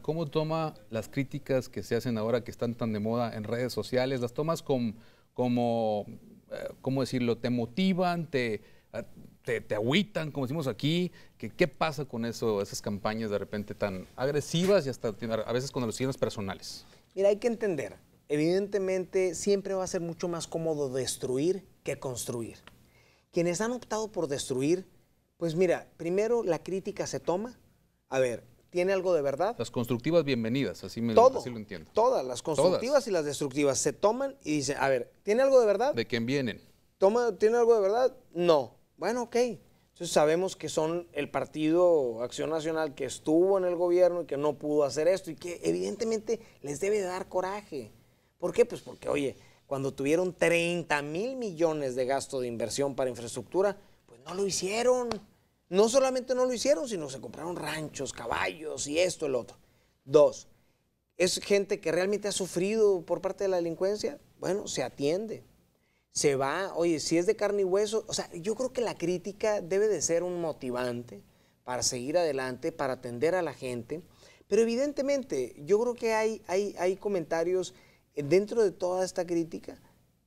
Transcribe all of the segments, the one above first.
¿cómo toma las críticas que se hacen ahora que están tan de moda en redes sociales? ¿Las tomas con, como, eh, ¿cómo decirlo? ¿Te motivan? ¿Te, te, agüitan, como decimos aquí? ¿Qué, pasa con eso, esas campañas de repente tan agresivas y hasta a veces con alusiones personales? Mira, hay que entender, evidentemente siempre va a ser mucho más cómodo destruir que construir. Quienes han optado por destruir, pues mira, primero la crítica se toma. A ver, tiene algo de verdad. Las constructivas bienvenidas, así, me, lo entiendo. Todas, las constructivas y las destructivas se toman y dicen, a ver, ¿tiene algo de verdad? De quién vienen. Toma, ¿Tiene algo de verdad? No. Bueno, ok. Entonces sabemos que son el Partido Acción Nacional que estuvo en el gobierno y que no pudo hacer esto y que evidentemente les debe dar coraje. ¿Por qué? Pues porque, oye, cuando tuvieron 30 mil millones de gasto de inversión para infraestructura, pues no lo hicieron. No solamente no lo hicieron, sino se compraron ranchos, caballos y esto, el otro. Dos, es gente que realmente ha sufrido por parte de la delincuencia. Bueno, se atiende. Se va, oye, si es de carne y hueso, o sea, yo creo que la crítica debe de ser un motivante para seguir adelante, para atender a la gente. Pero evidentemente, yo creo que hay, hay, hay comentarios dentro de toda esta crítica,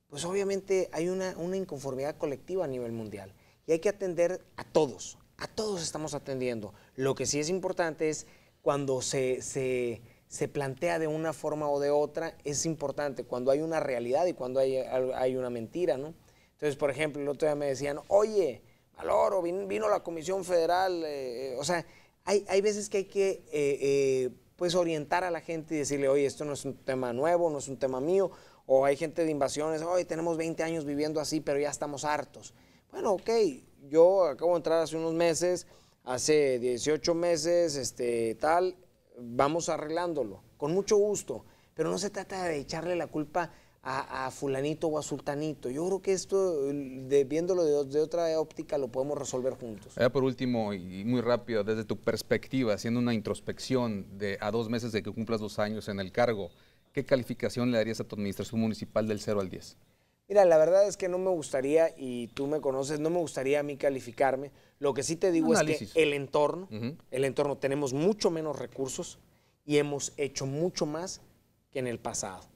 pues obviamente hay una, una inconformidad colectiva a nivel mundial. Y hay que atender a todos, a todos estamos atendiendo. Lo que sí es importante es cuando se, se, se, plantea de una forma o de otra, es importante cuando hay una realidad y cuando hay, una mentira, Entonces, por ejemplo, el otro día me decían, oye, Valoro, vino, la Comisión Federal, eh, eh, o sea, hay, veces que hay que eh, pues orientar a la gente y decirle, oye, esto no es un tema nuevo, no es un tema mío, o hay gente de invasiones, oye, tenemos 20 años viviendo así, pero ya estamos hartos. Bueno, ok, yo acabo de entrar hace unos meses, hace 18 meses, este, tal, vamos arreglándolo, con mucho gusto, pero no se trata de echarle la culpa a, fulanito o a sultanito. Yo creo que esto, de, viéndolo de, otra óptica, lo podemos resolver juntos. Ya por último, y muy rápido, desde tu perspectiva, haciendo una introspección a dos meses de que cumplas dos años en el cargo, ¿qué calificación le darías a tu administración municipal del 0 al 10? Mira, la verdad es que no me gustaría, y tú me conoces, no me gustaría a mí calificarme. Lo que sí te digo es que el entorno, el entorno, tenemos mucho menos recursos y hemos hecho mucho más que en el pasado.